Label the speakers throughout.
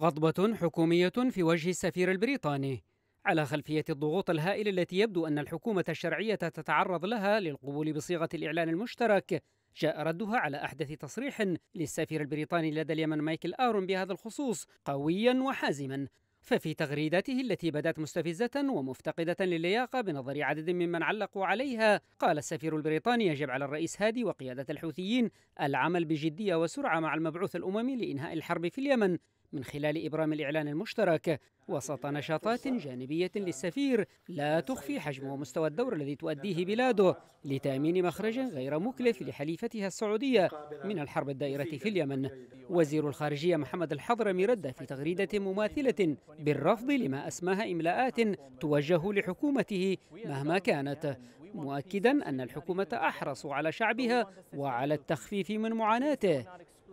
Speaker 1: غضبة حكومية في وجه السفير البريطاني على خلفية الضغوط الهائلة التي يبدو أن الحكومة الشرعية تتعرض لها للقبول بصيغة الإعلان المشترك جاء ردها على أحدث تصريح للسفير البريطاني لدى اليمن مايكل آرون بهذا الخصوص قويا وحازما ففي تغريداته التي بدت مستفزة ومفتقدة للياقة بنظر عدد ممن علقوا عليها قال السفير البريطاني يجب على الرئيس هادي وقيادة الحوثيين العمل بجدية وسرعة مع المبعوث الأممي لإنهاء الحرب في اليمن من خلال إبرام الإعلان المشترك وسط نشاطات جانبية للسفير لا تخفي حجم ومستوى الدور الذي تؤديه بلاده لتأمين مخرج غير مكلف لحليفتها السعودية من الحرب الدائرة في اليمن وزير الخارجية محمد الحضرمي رد في تغريدة مماثلة بالرفض لما أسماها إملاءات توجه لحكومته مهما كانت مؤكدا أن الحكومة أحرص على شعبها وعلى التخفيف من معاناته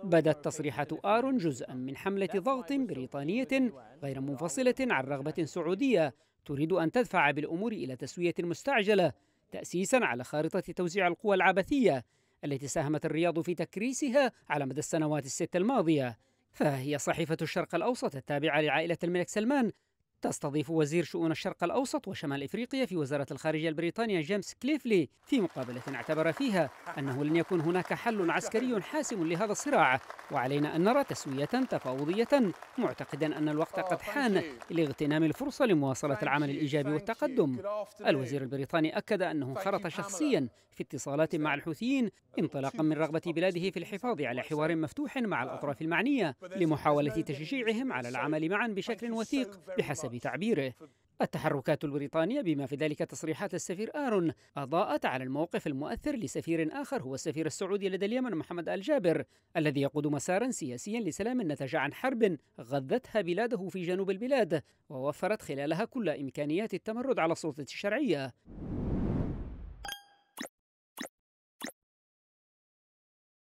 Speaker 1: بدت تصريحات آرون جزءا من حملة ضغط بريطانية غير منفصلة عن رغبة سعودية تريد أن تدفع بالأمور إلى تسوية مستعجلة تأسيسا على خارطة توزيع القوى العبثية التي ساهمت الرياض في تكريسها على مدى السنوات الست الماضية فهي صحيفة الشرق الأوسط التابعة لعائلة الملك سلمان تستضيف وزير شؤون الشرق الأوسط وشمال إفريقيا في وزارة الخارجية البريطانية جيمس كليفلي في مقابلة اعتبر فيها أنه لن يكون هناك حل عسكري حاسم لهذا الصراع وعلينا أن نرى تسوية تفاوضية معتقدا أن الوقت آه، قد حان لاغتنام الفرصة لمواصلة العمل الإيجابي والتقدم الوزير البريطاني أكد أنه انخرط شخصيا في اتصالات مع الحوثيين انطلاقا من رغبة بلاده في الحفاظ على حوار مفتوح مع الأطراف المعنية لمحاولة تشجيعهم على العمل معا بشكل وثيق بحسب بحسب تعبيره التحركات البريطانية بما في ذلك تصريحات السفير آرون أضاءت على الموقف المؤثر لسفير آخر هو السفير السعودي لدى اليمن محمد الجابر الذي يقود مسارا سياسيا لسلام نتج عن حرب غذتها بلاده في جنوب البلاد ووفرت خلالها كل إمكانيات التمرد على السلطة الشرعية